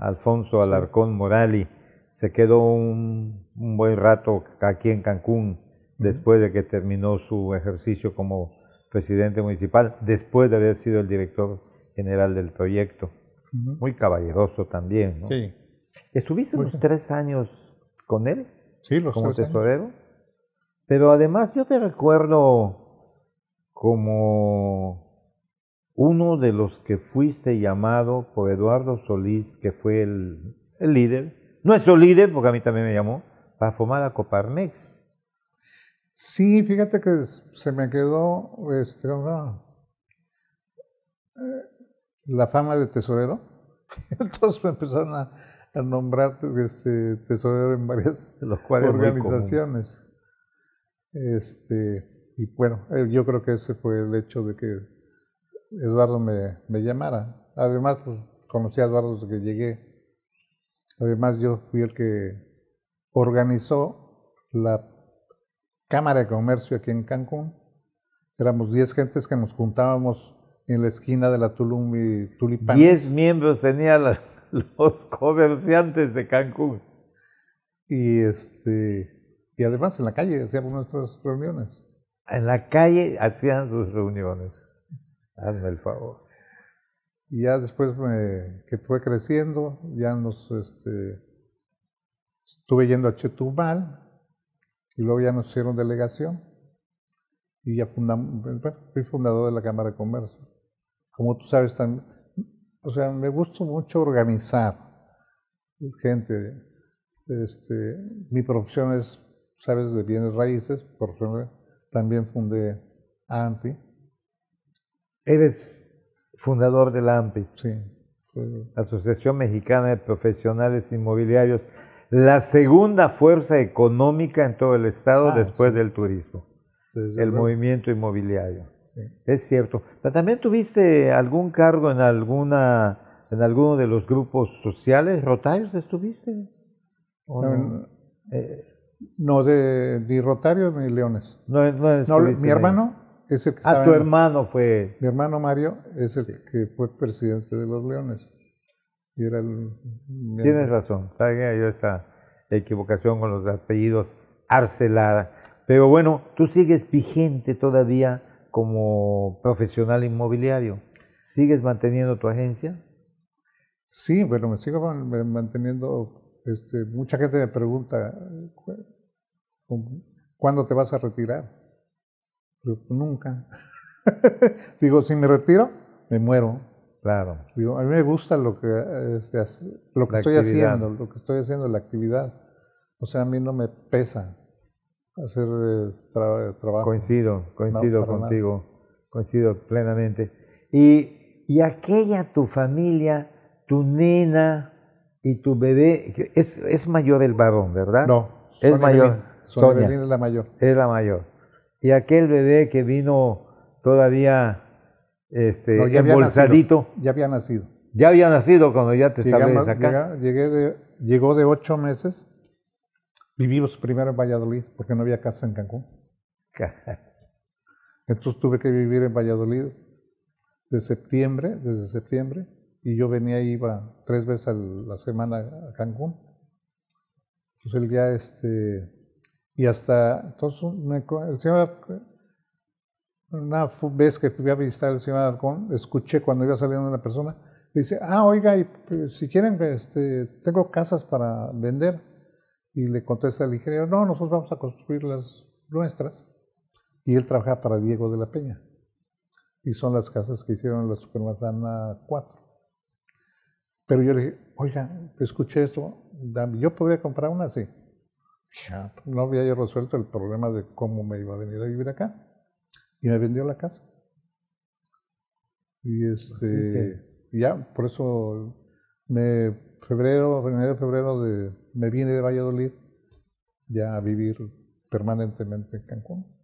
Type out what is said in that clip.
Alfonso Alarcón Morali. Se quedó un, buen rato aquí en Cancún después de que terminó su ejercicio como presidente municipal, después de haber sido el director general del proyecto. Muy caballeroso también, ¿no? Sí. ¿Estuviste unos tres años con él? Sí, los Como tesorero. Pero además yo te recuerdo como uno de los que fuiste llamado por Eduardo Solís, que fue el, el líder, nuestro líder, porque a mí también me llamó, para formar a Coparmex. Sí, fíjate que se me quedó este, eh, la fama de tesorero. Entonces me empezaron a, nombrar este, tesorero en varias organizaciones. Este, y bueno, eh, yo creo que ese fue el hecho de que Eduardo me, llamara. Además, pues, conocí a Eduardo desde que llegué. Además, yo fui el que organizó la Cámara de Comercio aquí en Cancún. Éramos diez gentes que nos juntábamos en la esquina de la Tulum y Tulipán. 10 miembros tenían los comerciantes de Cancún. Y este y además en la calle hacíamos nuestras reuniones. En la calle hacían sus reuniones hazme el favor. Y ya después eh, que fue creciendo, ya nos este, estuve yendo a Chetumal y luego ya nos hicieron delegación y ya fundamos, fui fundador de la Cámara de Comercio. Como tú sabes, también, o sea, me gusta mucho organizar gente. Este, mi profesión es, sabes, de bienes raíces, por ejemplo, también fundé ANTI Eres fundador de la AMPI. Asociación Mexicana de Profesionales Inmobiliarios, la segunda fuerza económica en todo el estado ah, después del turismo, el movimiento inmobiliario. Es cierto. Pero también tuviste algún cargo en alguna en alguno de los grupos sociales, Rotarios estuviste? Eh, no, de ni Rotarios ni Leones. No, no mi hermano Ah, tu hermano fue. Mi hermano Mario es el que fue presidente de los Leones. Y Tienes razón. hay yo esa equivocación con los apellidos Arcelada. Pero bueno, tú sigues vigente todavía como profesional inmobiliario. ¿Sigues manteniendo tu agencia? Sí, bueno, me sigo manteniendo. Este, mucha gente me pregunta, ¿cuándo te vas a retirar? Pues nunca. Digo, si me retiro, me muero. Claro. a mí me gusta lo que, este, lo que estoy haciendo, lo que estoy haciendo, la actividad. O sea, a mí no me pesa hacer eh, trabajo. Coincido, coincido contigo, coincido plenamente. Y, y aquella tu familia, tu nena y tu bebé, es, es mayor el varón, ¿verdad? No, es mayor. es la mayor. Es la mayor y aquel bebé que vino todavía este, no, ya Había nacido, ya había nacido. cuando ya te estabas acá. llegó de ocho meses. Vivimos primero en Valladolid porque no había casa en Cancún. Entonces tuve que vivir en Valladolid de septiembre, desde septiembre, y yo venía y iba tres veces a la semana a Cancún. Entonces él ya este, y hasta, entonces, una, el señor, una vez que fui a visitar al señor Alarcón, escuché cuando iba saliendo una persona, dice, ah, oiga, pues, si quieren, este, tengo casas para vender. Y le contesta el ingeniero, no, nosotros vamos a construir las nuestras. Y él trabaja para Diego de la Peña. Y son las casas que hicieron la Supermanzana 4. Pero yo le dije, oiga, escuché esto, yo podría comprar una, sí. Pues, no había resuelto el problema de cómo me iba a venir a vivir acá. Y me vendió la casa. Y pues este, ya, por eso me, febrero, de febrero de, me vine de Valladolid ya a vivir permanentemente en Cancún.